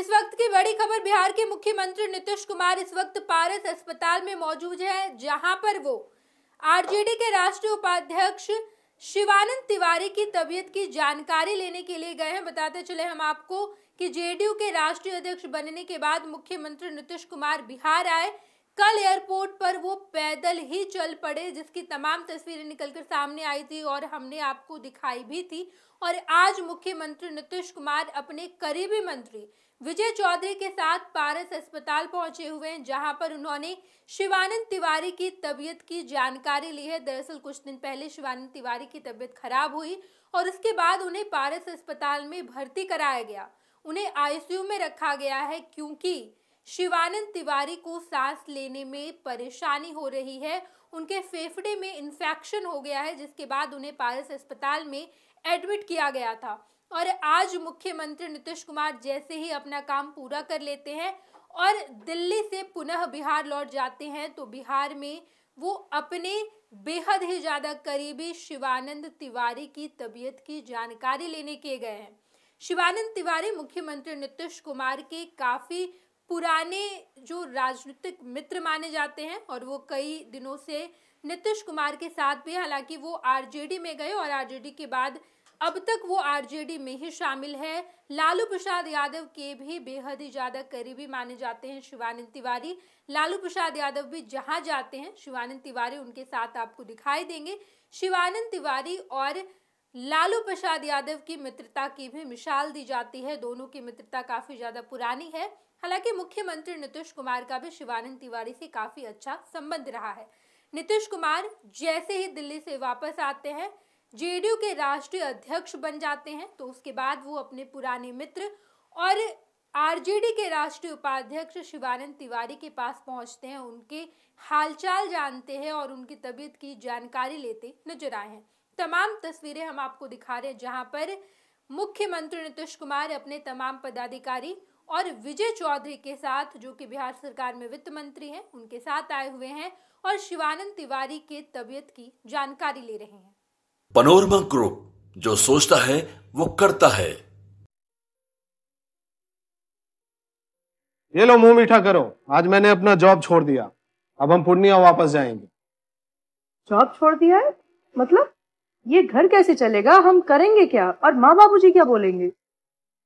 इस वक्त की बड़ी खबर बिहार के मुख्यमंत्री नीतीश कुमार इस वक्त पारस अस्पताल में मौजूद है जहां पर वो आरजेडी के राष्ट्रीय उपाध्यक्ष शिवानंद तिवारी की तबीयत की जानकारी लेने के लिए गए हैं बताते चले हम आपको कि जेडीयू के राष्ट्रीय अध्यक्ष बनने के बाद मुख्यमंत्री नीतीश कुमार बिहार आए कल एयरपोर्ट पर वो पैदल ही चल पड़े जिसकी तमाम तस्वीरें निकलकर सामने आई थी और हमने आपको दिखाई भी थी और आज मुख्यमंत्री नीतीश कुमार अपने करीबी मंत्री विजय चौधरी के साथ पारस अस्पताल पहुंचे हुए हैं जहां पर उन्होंने शिवानंद तिवारी की तबीयत की जानकारी ली है दरअसल कुछ दिन पहले शिवानंद तिवारी की तबीयत खराब हुई और उसके बाद उन्हें पारस अस्पताल में भर्ती कराया गया उन्हें आईसीयू में रखा गया है क्योंकि शिवानंद तिवारी को सांस लेने में परेशानी हो रही है उनके फेफड़े में इन्फेक्शन हो गया है जिसके बाद उन्हें पारस अस्पताल में एडमिट किया गया था और आज मुख्यमंत्री नीतीश कुमार जैसे ही अपना काम पूरा कर लेते हैं और दिल्ली से पुनः बिहार लौट जाते हैं तो बिहार में वो अपने बेहद ही ज़्यादा करीबी शिवानंद तिवारी की तबीयत की जानकारी लेने के गए हैं शिवानंद तिवारी मुख्यमंत्री नीतीश कुमार के काफ़ी पुराने जो राजनीतिक मित्र माने जाते हैं और वो कई दिनों से नीतीश कुमार के साथ भी हालांकि वो आरजेडी में गए और आरजेडी के बाद अब तक वो आरजेडी में ही शामिल है लालू प्रसाद यादव के भी बेहद ही ज्यादा करीबी माने जाते हैं शिवानंद तिवारी लालू प्रसाद यादव भी जहां जाते हैं शिवानंद तिवारी उनके साथ आपको दिखाई देंगे शिवानंद तिवारी और लालू प्रसाद यादव की मित्रता की भी मिसाल दी जाती है दोनों की मित्रता काफी ज्यादा पुरानी है हालांकि मुख्यमंत्री नीतीश कुमार का भी शिवानंद तिवारी से काफी अच्छा संबंध रहा है नीतीश कुमार जैसे ही दिल्ली से वापस आते हैं जेडीयू के राष्ट्रीय अध्यक्ष बन जाते हैं तो उसके बाद वो अपने पुराने मित्र और आरजेडी के राष्ट्रीय उपाध्यक्ष शिवानंद तिवारी के पास पहुंचते हैं उनके हालचाल जानते हैं और उनकी तबीयत की जानकारी लेते नजर आए हैं तमाम तस्वीरें हम आपको दिखा रहे हैं जहां पर मुख्यमंत्री नीतीश कुमार अपने तमाम पदाधिकारी और विजय चौधरी के साथ जो कि बिहार सरकार में वित्त मंत्री हैं उनके साथ आए हुए हैं और शिवानंद तिवारी के तबियत की जानकारी ले रहे हैं पनोरमा ग्रुप जो सोचता है वो करता है ये लो मुंह मीठा करो आज मैंने अपना जॉब छोड़ दिया अब हम पूर्णिया वापस जाएंगे जॉब छोड़ दिया है मतलब ये घर कैसे चलेगा हम करेंगे क्या और माँ बाबूजी क्या बोलेंगे